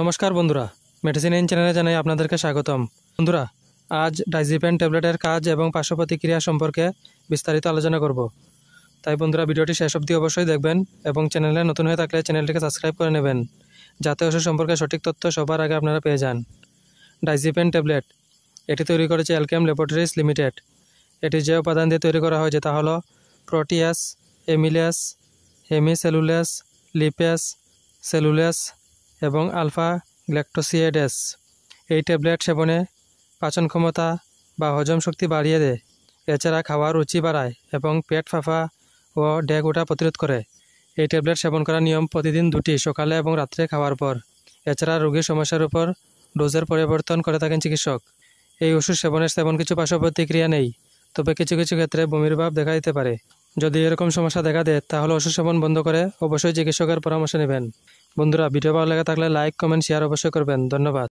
নমস্কার বন্ধুরা medicine in চ্যানেলে জানাই আপনাদেরকে স্বাগতম বন্ধুরা আজ ডাইজিপেন ট্যাবলেটের কাজ এবং পার্শ্ব প্রতিক্রিয়া সম্পর্কে বিস্তারিত আলোচনা করব তাই বন্ধুরা ভিডিওটি শেষ অবধি অবশ্যই দেখবেন এবং চ্যানেলে নতুন হয়ে থাকলে চ্যানেলটিকে সাবস্ক্রাইব করে নেবেন যাতে ওষুধ সম্পর্কে সঠিক তথ্য সবার আগে আপনারা পেয়ে যান ডাইজিপেন ট্যাবলেট এটি তৈরি করেছে অ্যালকেম ল্যাবরেটরিজ লিমিটেড এটি যে উপাদান দিয়ে তৈরি করা হয়েছে তা হলো প্রোটিয়াস এমিলিয়াস হেমিসেলুলাস লিপেস সেলুলাস এবং আলফা গ্ল্যাক্টোসিয়েডেস এই ট্যাবলেট সেবনে পাচন ক্ষমতা বা হজম শক্তি বাড়িয়ে দেয় এছাড়া খাওয়ার রুচি বাড়ায় এবং পেট ফাঁফা ও ড্যাগ ওটা প্রতিরোধ করে এই ট্যাবলেট সেবন করার নিয়ম প্রতিদিন দুটি সকালে এবং রাত্রে খাওয়ার পর এছাড়া রোগীর সমস্যার উপর ডোজের পরিবর্তন করে থাকেন চিকিৎসক এই ওষুধ সেবনের সেবন কিছু পার্শ্ব প্রতিক্রিয়া নেই তবে কিছু কিছু ক্ষেত্রে বমির ভাব দেখা দিতে পারে যদি এরকম সমস্যা দেখা দেয় তাহলে ওষুধ সেবন বন্ধ করে অবশ্যই চিকিৎসকের পরামর্শ নেবেন বন্ধুরা ভিডিও ভালো লাগে থাকলে লাইক কমেন্ট শেয়ার অবশ্যই করবেন ধন্যবাদ